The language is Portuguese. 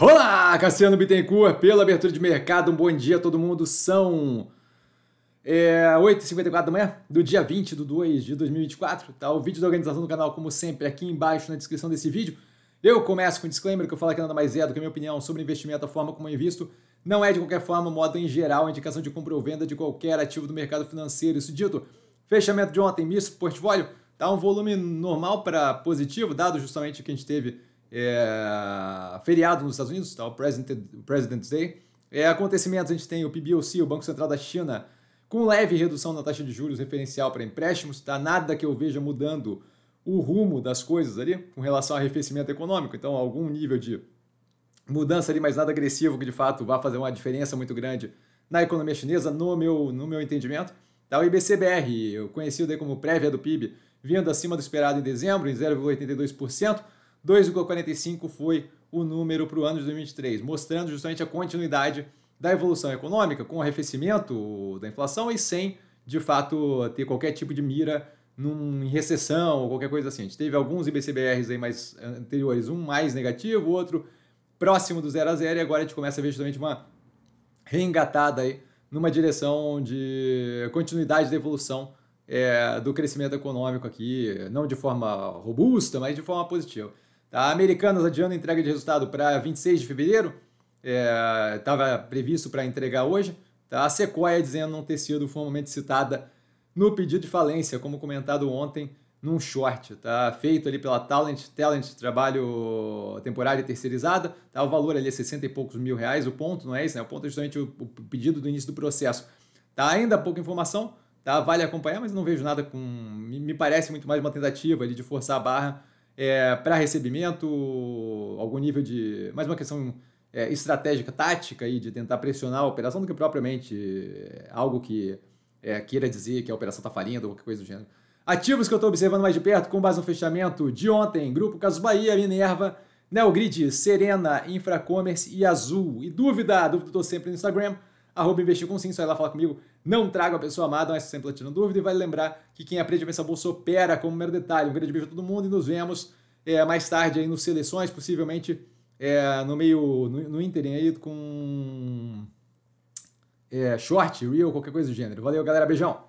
Olá, Cassiano Bittencourt, pela abertura de mercado. Um bom dia a todo mundo. São é, 8h54 da manhã do dia 20 de 2 de 2024. Tá? O vídeo da organização do canal, como sempre, aqui embaixo na descrição desse vídeo. Eu começo com um disclaimer que eu falo que nada mais é do que a minha opinião sobre investimento, a forma como eu invisto. Não é, de qualquer forma, modo em geral, indicação de compra ou venda de qualquer ativo do mercado financeiro. Isso dito, fechamento de ontem, misto, portfólio, tá um volume normal para positivo, dado justamente o que a gente teve... É feriado nos Estados Unidos, tá? o President, President's Day. É, acontecimentos, a gente tem o PBOC, o Banco Central da China, com leve redução na taxa de juros referencial para empréstimos, tá? nada que eu veja mudando o rumo das coisas ali com relação ao arrefecimento econômico, então algum nível de mudança ali, mas nada agressivo que de fato vá fazer uma diferença muito grande na economia chinesa, no meu, no meu entendimento. Tá, o IBCBR, conhecido aí como prévia do PIB, vindo acima do esperado em dezembro, em 0,82%. 2,45 foi o número para o ano de 2023, mostrando justamente a continuidade da evolução econômica, com o arrefecimento da inflação e sem, de fato, ter qualquer tipo de mira num, em recessão ou qualquer coisa assim. A gente teve alguns IBCBRs aí mais anteriores, um mais negativo, outro próximo do zero a zero, e agora a gente começa a ver justamente uma reengatada aí numa direção de continuidade da evolução é, do crescimento econômico aqui, não de forma robusta, mas de forma positiva. Tá? Americanas adiando a entrega de resultado para 26 de fevereiro, estava é, previsto para entregar hoje. Tá? A Sequoia dizendo não ter sido formalmente citada no pedido de falência, como comentado ontem num short, tá? Feito ali pela Talent, Talent, trabalho temporário e terceirizada, tá? O valor ali é 60 e poucos mil reais, o ponto, não é isso, né? O ponto é justamente o, o pedido do início do processo. Tá? Ainda pouca informação, tá? Vale acompanhar, mas não vejo nada com... Me, me parece muito mais uma tentativa ali de forçar a barra é, para recebimento, algum nível de. Mais uma questão é, estratégica, tática aí de tentar pressionar a operação do que propriamente é, algo que é, queira dizer que a operação está falindo ou qualquer coisa do gênero. Ativos que eu estou observando mais de perto, com base no fechamento de ontem, Grupo Casos Bahia, Minerva, Neogrid, Serena, Infracommerce e Azul. E dúvida, dúvida estou sempre no Instagram, arroba investir com sim, só ir lá falar comigo. Não traga a pessoa amada, mas sempre tirando dúvida. E vale lembrar que quem aprende a pensar bolsa opera como um mero detalhe. Um grande beijo a todo mundo e nos vemos é, mais tarde aí nos seleções, possivelmente é, no meio, no, no Interim aí com é, short, real, qualquer coisa do gênero. Valeu, galera. Beijão.